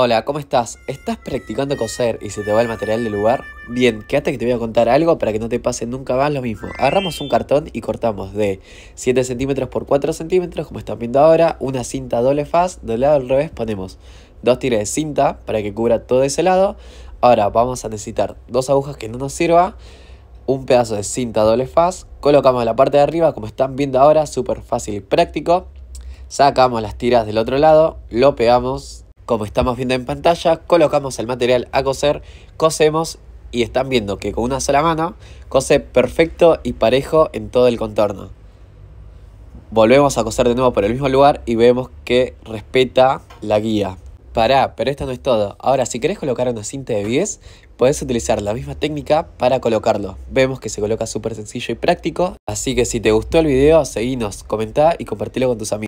Hola, ¿cómo estás? ¿Estás practicando coser y se te va el material del lugar? Bien, quédate que te voy a contar algo para que no te pase nunca más lo mismo. Agarramos un cartón y cortamos de 7 centímetros por 4 centímetros, como están viendo ahora, una cinta doble faz, del lado al revés ponemos dos tiras de cinta para que cubra todo ese lado. Ahora vamos a necesitar dos agujas que no nos sirva, un pedazo de cinta doble faz, colocamos la parte de arriba, como están viendo ahora, súper fácil y práctico. Sacamos las tiras del otro lado, lo pegamos, como estamos viendo en pantalla, colocamos el material a coser, cosemos y están viendo que con una sola mano cose perfecto y parejo en todo el contorno. Volvemos a coser de nuevo por el mismo lugar y vemos que respeta la guía. Pará, pero esto no es todo. Ahora, si querés colocar una cinta de 10, podés utilizar la misma técnica para colocarlo. Vemos que se coloca súper sencillo y práctico. Así que si te gustó el video, seguinos, comentá y compartilo con tus amigos.